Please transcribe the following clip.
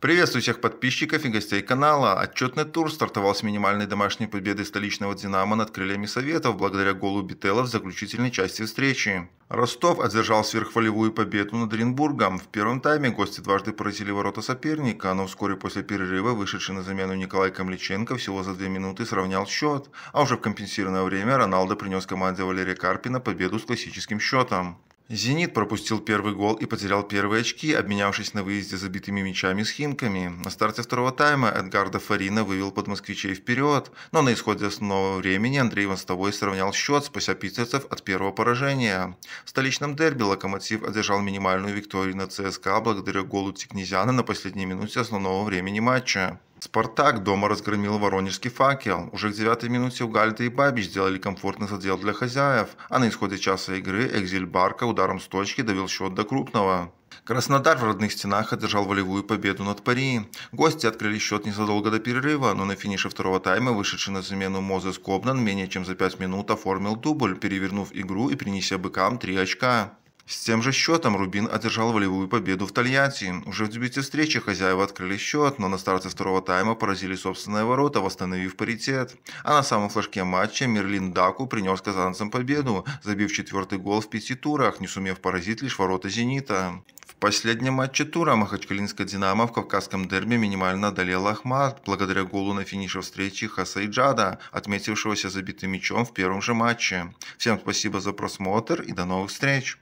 Приветствую всех подписчиков и гостей канала. Отчетный тур стартовал с минимальной домашней победы столичного «Динамо» над крыльями Советов благодаря голу Бителла в заключительной части встречи. Ростов одержал сверхволевую победу над Оренбургом. В первом тайме гости дважды поразили ворота соперника, но вскоре после перерыва вышедший на замену Николай Камличенко всего за две минуты сравнял счет, а уже в компенсированное время Роналдо принес команде Валерия Карпина победу с классическим счетом. «Зенит» пропустил первый гол и потерял первые очки, обменявшись на выезде забитыми мячами с «Химками». На старте второго тайма Эдгарда Фарина вывел под москвичей вперед, но на исходе основного времени Андрей Востовой сравнял счет, спася питерцев от первого поражения. В столичном дерби «Локомотив» одержал минимальную викторию на ЦСКА благодаря голу Тикнезяна на последней минуте основного времени матча. Спартак дома разгромил воронежский факел. Уже к девятой минуте Угальда и Бабич сделали комфортный задел для хозяев, а на исходе часа игры Экзиль Барка ударом с точки довел счет до крупного. Краснодар в родных стенах одержал волевую победу над Пари. Гости открыли счет незадолго до перерыва, но на финише второго тайма вышедший на замену Мозес Кобнан менее чем за пять минут оформил дубль, перевернув игру и принеся быкам три очка. С тем же счетом Рубин одержал волевую победу в Тольятти. Уже в дебюте встречи хозяева открыли счет, но на старте второго тайма поразили собственные ворота, восстановив паритет. А на самом флажке матча Мерлин Даку принес казанцам победу, забив четвертый гол в пяти турах, не сумев поразить лишь ворота «Зенита». В последнем матче тура Махачкалинская «Динамо» в кавказском дерби минимально одолела Ахмат, благодаря голу на финише встречи Хасайджада, отметившегося забитым мячом в первом же матче. Всем спасибо за просмотр и до новых встреч!